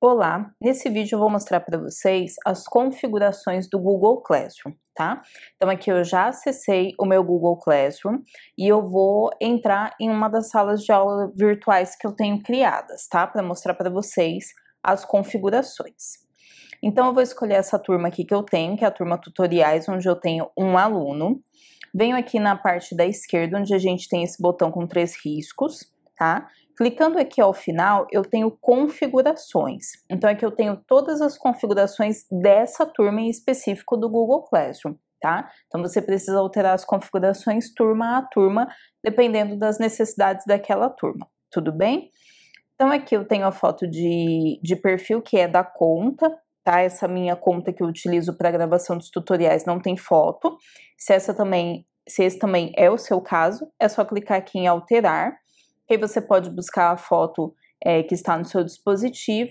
Olá, nesse vídeo eu vou mostrar para vocês as configurações do Google Classroom, tá? Então aqui eu já acessei o meu Google Classroom e eu vou entrar em uma das salas de aula virtuais que eu tenho criadas, tá? Para mostrar para vocês as configurações. Então eu vou escolher essa turma aqui que eu tenho, que é a turma tutoriais, onde eu tenho um aluno. Venho aqui na parte da esquerda, onde a gente tem esse botão com três riscos, tá? Clicando aqui ao final, eu tenho configurações. Então, aqui eu tenho todas as configurações dessa turma em específico do Google Classroom. Tá? Então você precisa alterar as configurações turma a turma, dependendo das necessidades daquela turma, tudo bem? Então aqui eu tenho a foto de, de perfil que é da conta, tá? Essa minha conta que eu utilizo para gravação dos tutoriais não tem foto. Se essa também, se esse também é o seu caso, é só clicar aqui em alterar que aí você pode buscar a foto é, que está no seu dispositivo,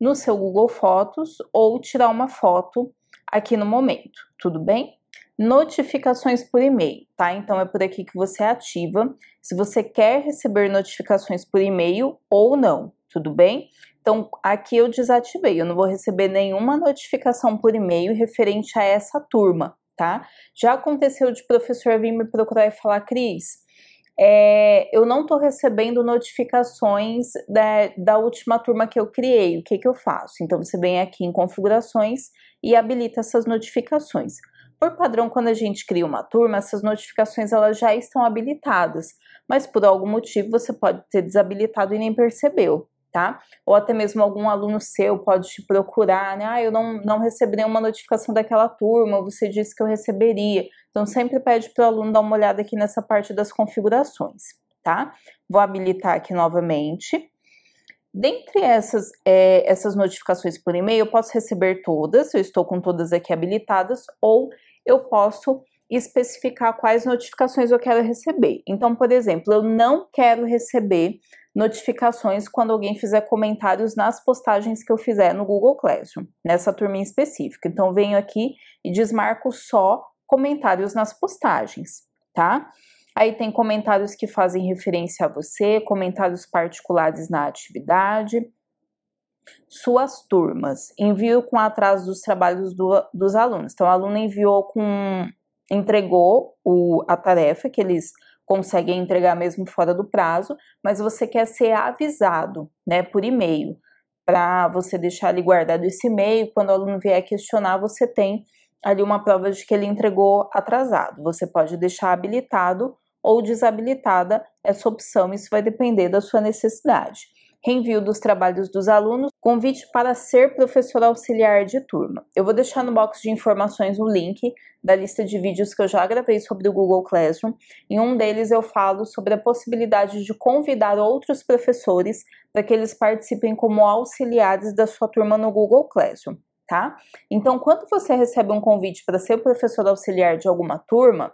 no seu Google Fotos ou tirar uma foto aqui no momento, tudo bem? Notificações por e-mail, tá? Então é por aqui que você ativa se você quer receber notificações por e-mail ou não, tudo bem? Então aqui eu desativei, eu não vou receber nenhuma notificação por e-mail referente a essa turma, tá? Já aconteceu de professor vir me procurar e falar, Cris, é, eu não estou recebendo notificações da, né, da, última turma que eu criei. O que, que eu faço? Então você vem aqui em configurações e habilita essas notificações. Por padrão, quando a gente cria uma turma, essas notificações elas já estão habilitadas, mas por algum motivo você pode ter desabilitado e nem percebeu tá? Ou até mesmo algum aluno seu pode te procurar, né? Ah, eu não, não recebi nenhuma notificação daquela turma, você disse que eu receberia. Então, sempre pede para o aluno dar uma olhada aqui nessa parte das configurações, tá? Vou habilitar aqui novamente. Dentre essas, é, essas notificações por e-mail, eu posso receber todas, eu estou com todas aqui habilitadas, ou eu posso especificar quais notificações eu quero receber. Então, por exemplo, eu não quero receber notificações quando alguém fizer comentários nas postagens que eu fizer no Google Classroom, nessa turminha específica. Então, venho aqui e desmarco só comentários nas postagens, tá? Aí tem comentários que fazem referência a você, comentários particulares na atividade. Suas turmas. Envio com atraso dos trabalhos do, dos alunos. Então, a aluna enviou com entregou o, a tarefa que eles conseguem entregar mesmo fora do prazo, mas você quer ser avisado, né, por e-mail, para você deixar ali guardado esse e-mail, quando o aluno vier questionar, você tem ali uma prova de que ele entregou atrasado. Você pode deixar habilitado ou desabilitada essa opção, isso vai depender da sua necessidade reenvio dos trabalhos dos alunos, convite para ser professor auxiliar de turma. Eu vou deixar no box de informações o link da lista de vídeos que eu já gravei sobre o Google Classroom. Em um deles eu falo sobre a possibilidade de convidar outros professores para que eles participem como auxiliares da sua turma no Google Classroom, tá? Então, quando você recebe um convite para ser professor auxiliar de alguma turma,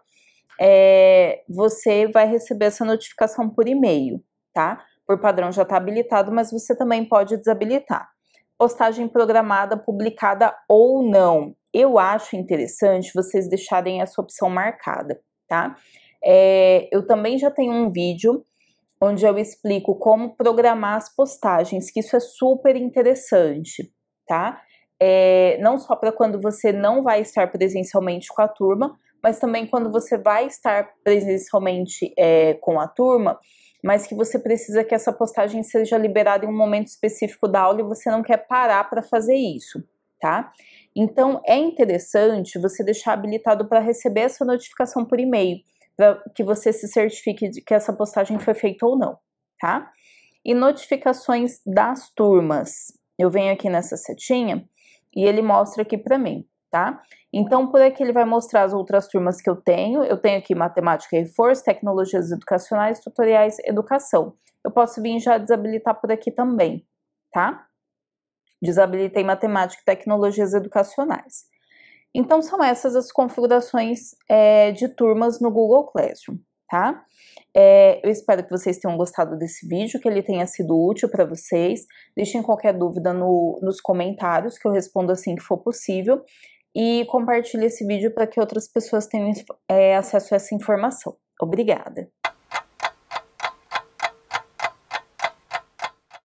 é, você vai receber essa notificação por e-mail, tá? por padrão já está habilitado, mas você também pode desabilitar. Postagem programada, publicada ou não. Eu acho interessante vocês deixarem essa opção marcada, tá? É, eu também já tenho um vídeo onde eu explico como programar as postagens, que isso é super interessante, tá? É, não só para quando você não vai estar presencialmente com a turma, mas também quando você vai estar presencialmente é, com a turma, mas que você precisa que essa postagem seja liberada em um momento específico da aula e você não quer parar para fazer isso, tá? Então é interessante você deixar habilitado para receber essa notificação por e-mail, para que você se certifique de que essa postagem foi feita ou não, tá? E notificações das turmas. Eu venho aqui nessa setinha e ele mostra aqui para mim tá? Então, por aqui ele vai mostrar as outras turmas que eu tenho. Eu tenho aqui matemática e reforço, tecnologias educacionais, tutoriais, educação. Eu posso vir já desabilitar por aqui também, tá? Desabilitei matemática e tecnologias educacionais. Então, são essas as configurações é, de turmas no Google Classroom, tá? É, eu espero que vocês tenham gostado desse vídeo, que ele tenha sido útil para vocês. Deixem qualquer dúvida no, nos comentários, que eu respondo assim que for possível e compartilhe esse vídeo para que outras pessoas tenham é, acesso a essa informação. Obrigada!